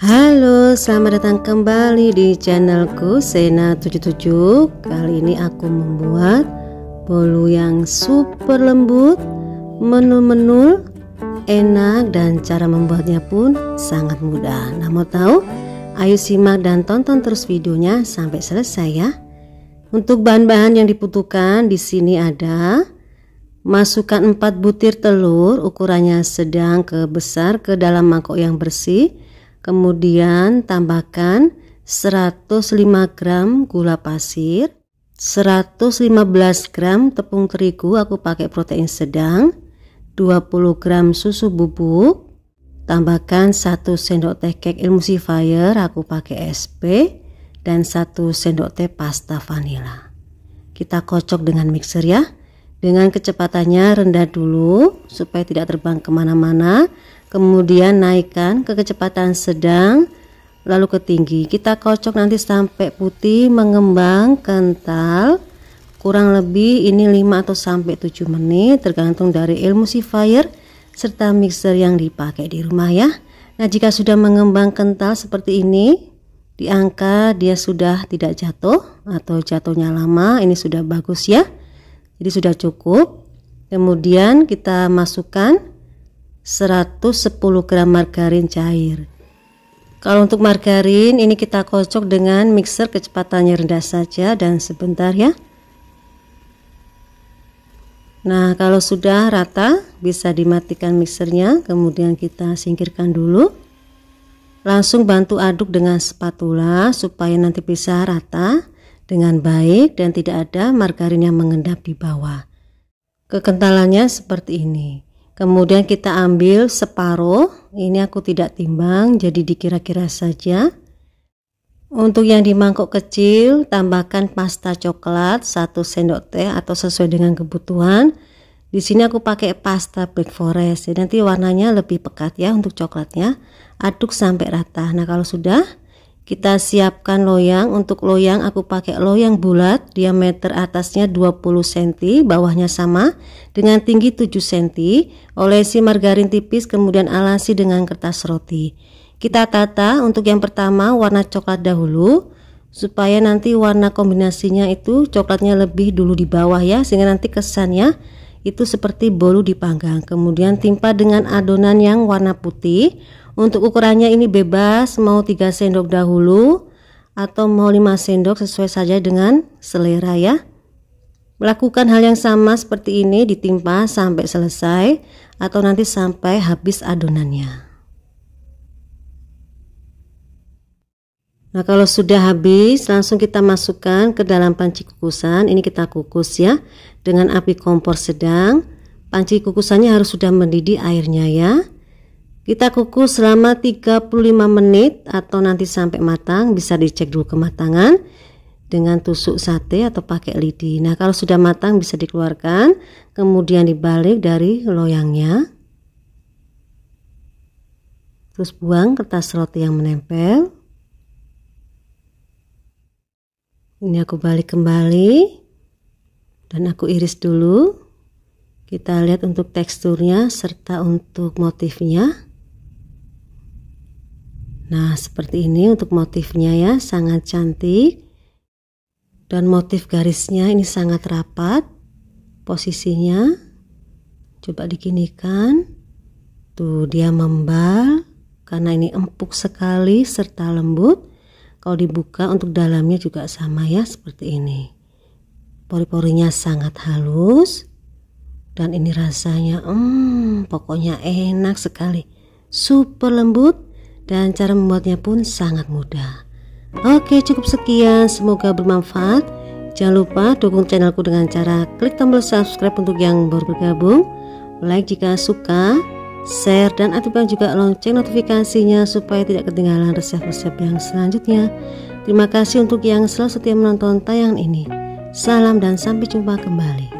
Halo, selamat datang kembali di channelku Sena77 Kali ini aku membuat bolu yang super lembut Menul-menul, enak dan cara membuatnya pun sangat mudah Nah mau tahu? Ayo simak dan tonton terus videonya sampai selesai ya Untuk bahan-bahan yang dibutuhkan di sini ada Masukkan 4 butir telur ukurannya sedang ke besar ke dalam mangkok yang bersih Kemudian tambahkan 105 gram gula pasir, 115 gram tepung terigu aku pakai protein sedang, 20 gram susu bubuk, tambahkan 1 sendok teh kek emulsifier aku pakai SP dan 1 sendok teh pasta vanila. Kita kocok dengan mixer ya. Dengan kecepatannya rendah dulu supaya tidak terbang kemana-mana kemudian naikkan ke kecepatan sedang lalu ke tinggi kita kocok nanti sampai putih mengembang kental kurang lebih ini 5 atau sampai 7 menit tergantung dari ilmu fire serta mixer yang dipakai di rumah ya nah jika sudah mengembang kental seperti ini diangkat dia sudah tidak jatuh atau jatuhnya lama ini sudah bagus ya jadi sudah cukup kemudian kita masukkan 110 gram margarin cair. Kalau untuk margarin ini kita kocok dengan mixer kecepatannya rendah saja dan sebentar ya. Nah, kalau sudah rata bisa dimatikan mixernya, kemudian kita singkirkan dulu. Langsung bantu aduk dengan spatula supaya nanti bisa rata dengan baik dan tidak ada margarin yang mengendap di bawah. Kekentalannya seperti ini kemudian kita ambil separuh ini aku tidak timbang jadi dikira-kira saja untuk yang di mangkok kecil tambahkan pasta coklat 1 sendok teh atau sesuai dengan kebutuhan di sini aku pakai pasta black forest ya, nanti warnanya lebih pekat ya untuk coklatnya aduk sampai rata nah kalau sudah kita siapkan loyang. Untuk loyang aku pakai loyang bulat, diameter atasnya 20 cm, bawahnya sama dengan tinggi 7 cm. Olesi margarin tipis kemudian alasi dengan kertas roti. Kita tata untuk yang pertama warna coklat dahulu supaya nanti warna kombinasinya itu coklatnya lebih dulu di bawah ya sehingga nanti kesannya itu seperti bolu dipanggang kemudian timpa dengan adonan yang warna putih untuk ukurannya ini bebas mau 3 sendok dahulu atau mau 5 sendok sesuai saja dengan selera ya. Melakukan hal yang sama seperti ini ditimpa sampai selesai atau nanti sampai habis adonannya. Nah kalau sudah habis langsung kita masukkan ke dalam panci kukusan Ini kita kukus ya dengan api kompor sedang Panci kukusannya harus sudah mendidih airnya ya kita kukus selama 35 menit atau nanti sampai matang, bisa dicek dulu kematangan dengan tusuk sate atau pakai lidi. Nah, kalau sudah matang bisa dikeluarkan, kemudian dibalik dari loyangnya. Terus buang kertas roti yang menempel. Ini aku balik kembali dan aku iris dulu. Kita lihat untuk teksturnya serta untuk motifnya. Nah, seperti ini untuk motifnya ya, sangat cantik. Dan motif garisnya ini sangat rapat posisinya. Coba dikinikan. Tuh, dia membal karena ini empuk sekali serta lembut. Kalau dibuka untuk dalamnya juga sama ya seperti ini. Pori-porinya sangat halus dan ini rasanya hmm pokoknya enak sekali. Super lembut dan cara membuatnya pun sangat mudah. Oke, cukup sekian. Semoga bermanfaat. Jangan lupa dukung channelku dengan cara klik tombol subscribe untuk yang baru bergabung, like jika suka, share dan aktifkan juga lonceng notifikasinya supaya tidak ketinggalan resep-resep yang selanjutnya. Terima kasih untuk yang selalu setia menonton tayangan ini. Salam dan sampai jumpa kembali.